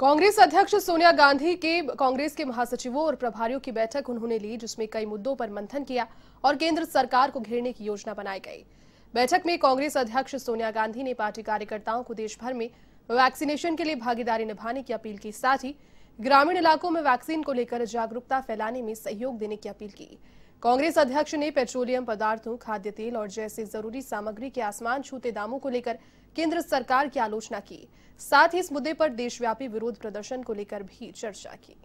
कांग्रेस अध्यक्ष सोनिया गांधी के कांग्रेस के महासचिवों और प्रभारियों की बैठक उन्होंने ली जिसमें कई मुद्दों पर मंथन किया और केंद्र सरकार को घेरने की योजना बनाई गई बैठक में कांग्रेस अध्यक्ष सोनिया गांधी ने पार्टी कार्यकर्ताओं को देश भर में वैक्सीनेशन के लिए भागीदारी निभाने की अपील की साथ ही ग्रामीण इलाकों में वैक्सीन को लेकर जागरूकता फैलाने में सहयोग देने की अपील की कांग्रेस अध्यक्ष ने पेट्रोलियम पदार्थों खाद्य तेल और जैसे जरूरी सामग्री के आसमान छूते दामों को लेकर केंद्र सरकार की आलोचना की साथ ही इस मुद्दे पर देशव्यापी विरोध प्रदर्शन को लेकर भी चर्चा की